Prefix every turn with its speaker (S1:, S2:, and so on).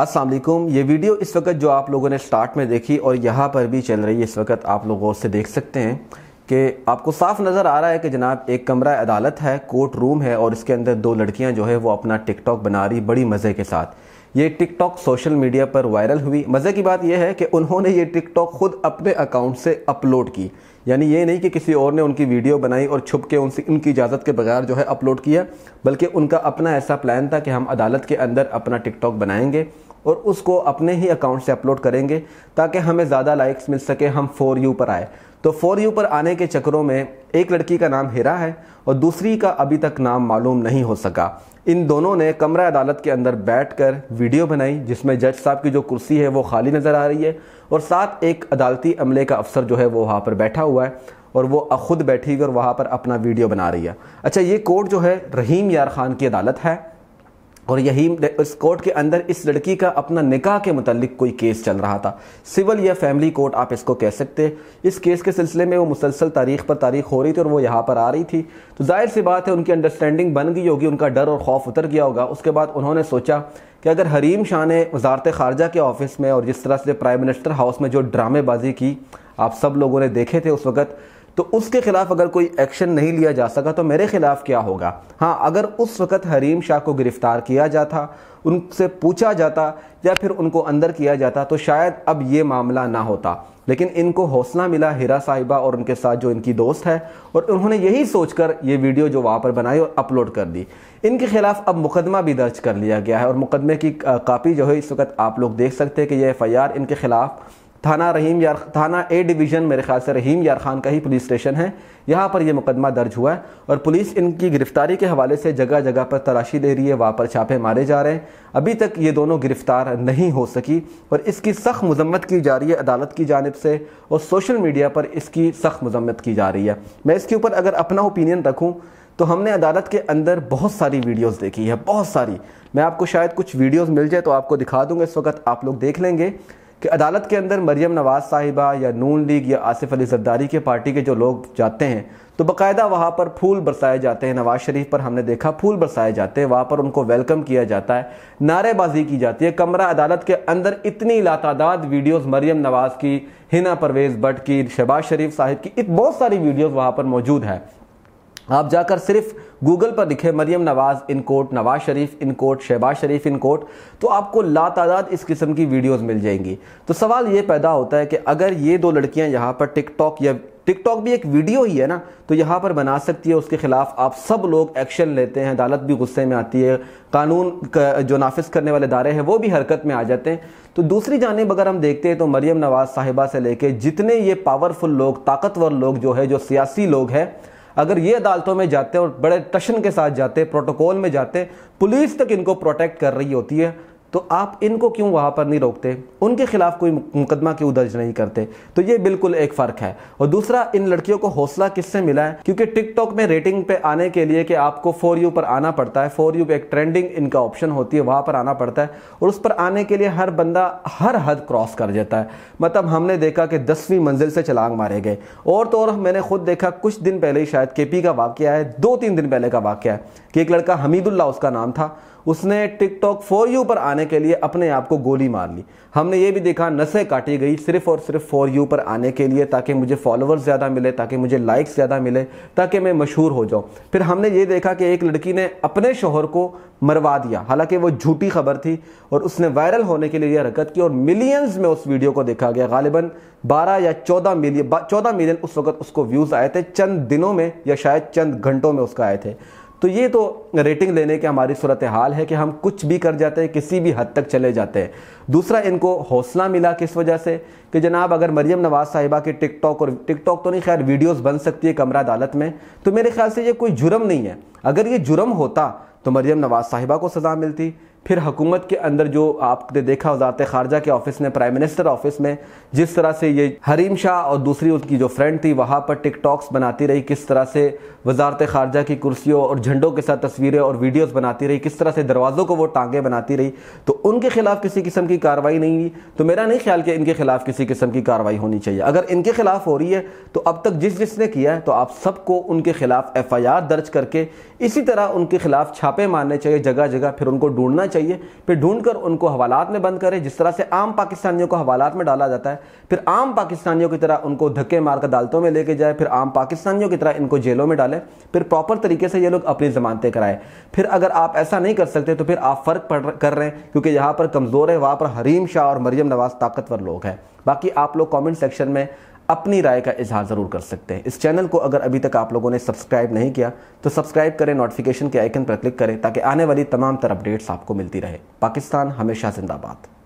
S1: असलम ये वीडियो इस वक्त जो आप लोगों ने स्टार्ट में देखी और यहाँ पर भी चल रही है इस वक्त आप लोगों से देख सकते हैं कि आपको साफ नज़र आ रहा है कि जनाब एक कमरा अदालत है कोर्ट रूम है और इसके अंदर दो लड़कियाँ जो है वो अपना टिकटॉक बना रही बड़ी मज़े के साथ ये टिकटॉक सोशल मीडिया पर वायरल हुई मज़े की बात यह है कि उन्होंने ये टिकटॉक खुद अपने अकाउंट से अपलोड की यानी ये नहीं कि किसी और ने उनकी वीडियो बनाई और छुप के उनसे उनकी इजाज़त के बगैर जो है अपलोड किया बल्कि उनका अपना ऐसा प्लान था कि हम अदालत के अंदर अपना टिकटॉक बनाएंगे और उसको अपने ही अकाउंट से अपलोड करेंगे ताकि हमें ज़्यादा लाइक्स मिल सके हम फ़ोर यू पर आए तो फ़ोर यू पर आने के चक्करों में एक लड़की का नाम हिरा है और दूसरी का अभी तक नाम मालूम नहीं हो सका इन दोनों ने कमरा अदालत के अंदर बैठकर वीडियो बनाई जिसमें जज साहब की जो कुर्सी है वो खाली नज़र आ रही है और साथ एक अदालती अमले का अफसर जो है वो वहाँ पर बैठा हुआ है और वो खुद बैठी हुई और वहाँ पर अपना वीडियो बना रही है अच्छा ये कोर्ट जो है रहीम यार खान की अदालत है और यही इस कोर्ट के अंदर इस लड़की का अपना निकाह के मतलब कोई केस चल रहा था सिविल या फैमिली कोर्ट आप इसको कह सकते इस केस के सिलसिले में वो मुसलसल तारीख पर तारीख हो रही थी और वो यहाँ पर आ रही थी तो जाहिर सी बात है उनकी अंडरस्टैंडिंग बन गई होगी उनका डर और खौफ उतर गया होगा उसके बाद उन्होंने सोचा कि अगर हरीम शाह ने वजारत खारजा के ऑफिस में और जिस तरह से प्राइम मिनिस्टर हाउस में जो ड्रामेबाजी की आप सब लोगों ने देखे थे उस वक्त तो उसके खिलाफ अगर कोई एक्शन नहीं लिया जा सका तो मेरे खिलाफ क्या होगा हाँ अगर उस वक़्त हरीम शाह को गिरफ्तार किया जाता उनसे पूछा जाता या फिर उनको अंदर किया जाता तो शायद अब ये मामला ना होता लेकिन इनको हौसला मिला हिरा साहिबा और उनके साथ जो इनकी दोस्त है और उन्होंने यही सोचकर ये वीडियो जो वहाँ पर बनाई और अपलोड कर दी इनके खिलाफ अब मुकदमा भी दर्ज कर लिया गया है और मुकदमे की कापी जो है इस वक्त आप लोग देख सकते हैं कि यह एफ इनके खिलाफ थाना रहीम यार थाना ए डिवीज़न मेरे ख्याल से रहीम यार खान का ही पुलिस स्टेशन है यहाँ पर यह मुकदमा दर्ज हुआ है और पुलिस इनकी गिरफ्तारी के हवाले से जगह जगह पर तलाशी ले रही है वहाँ पर छापे मारे जा रहे हैं अभी तक ये दोनों गिरफ्तार नहीं हो सकी और इसकी सख्त मजम्मत की जा रही है अदालत की जानब से और सोशल मीडिया पर इसकी सख्त मजम्मत की जा रही है मैं इसके ऊपर अगर अपना ओपिनियन रखूँ तो हमने अदालत के अंदर बहुत सारी वीडियोस देखी है बहुत सारी मैं आपको शायद कुछ वीडियोस मिल जाए तो आपको दिखा दूंगा इस वक्त आप लोग देख लेंगे कि अदालत के अंदर मरियम नवाज़ साहिबा या नून लीग या आसिफ अली जरदारी के पार्टी के जो लोग जाते हैं तो बाकायदा वहाँ पर फूल बरसाए जाते हैं नवाज़ शरीफ पर हमने देखा फूल बरसाए जाते हैं वहाँ पर उनको वेलकम किया जाता है नारेबाजी की जाती है कमरा अदालत के अंदर इतनी लातादाद वीडियोस मरियम नवाज़ की हिना परवेज़ भट्ट की शहबाज शरीफ साहिब की बहुत सारी वीडियोज वहाँ पर मौजूद है आप जाकर सिर्फ गूगल पर लिखे Maryam Nawaz in quote Nawaz Sharif in quote Shahbaz Sharif in quote तो आपको लातादाद इस किस्म की वीडियोस मिल जाएंगी तो सवाल ये पैदा होता है कि अगर ये दो लड़कियां यहाँ पर टिकटॉक या टिकटॉक भी एक वीडियो ही है ना तो यहाँ पर बना सकती है उसके खिलाफ आप सब लोग एक्शन लेते हैं अदालत भी गुस्से में आती है कानून का जो नाफिस करने वाले दायरे हैं वो भी हरकत में आ जाते हैं तो दूसरी जानब अगर हम देखते हैं तो मरियम नवाज़ साहिबा से लेके जितने ये पावरफुल लोग ताकतवर लोग जो है जो सियासी लोग हैं अगर ये अदालतों में जाते और बड़े टशन के साथ जाते प्रोटोकॉल में जाते पुलिस तक इनको प्रोटेक्ट कर रही होती है तो आप इनको क्यों वहाँ पर नहीं रोकते उनके खिलाफ कोई मुकदमा क्यों दर्ज नहीं करते तो ये बिल्कुल एक फ़र्क है और दूसरा इन लड़कियों को हौसला किससे मिला है क्योंकि टिकटॉक में रेटिंग पे आने के लिए कि आपको फोर यू पर आना पड़ता है फोर यू एक ट्रेंडिंग इनका ऑप्शन होती है वहाँ पर आना पड़ता है और उस पर आने के लिए हर बंदा हर हद क्रॉस कर जाता है मतलब हमने देखा कि दसवीं मंजिल से चलांग मारे गए और तो और मैंने खुद देखा कुछ दिन पहले ही शायद के का वाक्य है दो तीन दिन पहले का वाक्य है कि एक लड़का हमीदुल्ला उसका नाम था उसने टिकटॉक फोर यू पर आने बचाने के लिए अपने आप को गोली मार ली हमने ये भी देखा नसें काटी गई सिर्फ और सिर्फ फॉर यू पर आने के लिए ताकि मुझे फॉलोअर्स ज़्यादा मिले ताकि मुझे लाइक्स ज़्यादा मिले ताकि मैं मशहूर हो जाऊँ फिर हमने ये देखा कि एक लड़की ने अपने शोहर को मरवा दिया हालांकि वो झूठी खबर थी और उसने वायरल होने के लिए यह हरकत की और मिलियंस में उस वीडियो को देखा गया गालिबा 12 या 14 मिलियन 14 मिलियन उस वक्त उसको व्यूज़ आए थे चंद दिनों में या शायद चंद घंटों में उसका आए थे तो ये तो रेटिंग लेने की हमारी सूरत हाल है कि हम कुछ भी कर जाते हैं किसी भी हद तक चले जाते हैं दूसरा इनको हौसला मिला किस वजह से कि जनाब अगर मरियम नवाज़ साहिबा की टिकटॉक और टिकटॉक तो नहीं खैर वीडियोस बन सकती है कमरा अदालत में तो मेरे ख्याल से ये कोई जुर्म नहीं है अगर ये जुर्म होता तो मरियम नवाज़ साहिबा को सज़ा मिलती फिर हुकूमत के अंदर जो आपने देखा वजारत खारजा के ऑफिस ने प्राइम मिनिस्टर ऑफिस में जिस तरह से ये हरीम शाह और दूसरी उनकी जो फ्रेंड थी वहाँ पर टिकटॉक्स बनाती रही किस तरह से वजारत खारजा की कुर्सियों और झंडों के साथ तस्वीरें और वीडियोज बनाती रही किस तरह से दरवाज़ों को वो टांगे बनाती रही तो उनके खिलाफ किसी किस्म की कार्रवाई नहीं हुई तो मेरा नहीं ख्याल कि इनके खिलाफ किसी किस्म की कार्रवाई होनी चाहिए अगर इनके खिलाफ हो रही है तो अब तक जिस जिसने किया है तो आप सबको उनके खिलाफ एफ दर्ज करके इसी तरह उनके खिलाफ छापे मारने चाहिए जगह जगह फिर उनको ढूंढना होना चाहिए फिर ढूंढ कर उनको हवालात में बंद करें जिस तरह से आम पाकिस्तानियों को हवालात में डाला जाता है फिर आम पाकिस्तानियों की तरह उनको धक्के मारकर अदालतों में लेके जाए फिर आम पाकिस्तानियों की तरह इनको जेलों में डालें फिर प्रॉपर तरीके से ये लोग अपनी जमानतें कराएं फिर अगर आप ऐसा नहीं कर सकते तो फिर आप फ़र्क कर रहे हैं क्योंकि यहाँ पर कमज़ोर है वहाँ पर हरीम शाह और मरियम नवाज़ ताकतवर लोग हैं बाकी आप लोग कमेंट सेक्शन में अपनी राय का इजहार ज़रूर कर सकते हैं इस चैनल को अगर अभी तक आप लोगों ने सब्सक्राइब नहीं किया तो सब्सक्राइब करें नोटिफिकेशन के आइकन पर क्लिक करें ताकि आने वाली तमाम तर अपडेट्स आपको मिलती रहे पाकिस्तान हमेशा जिंदाबाद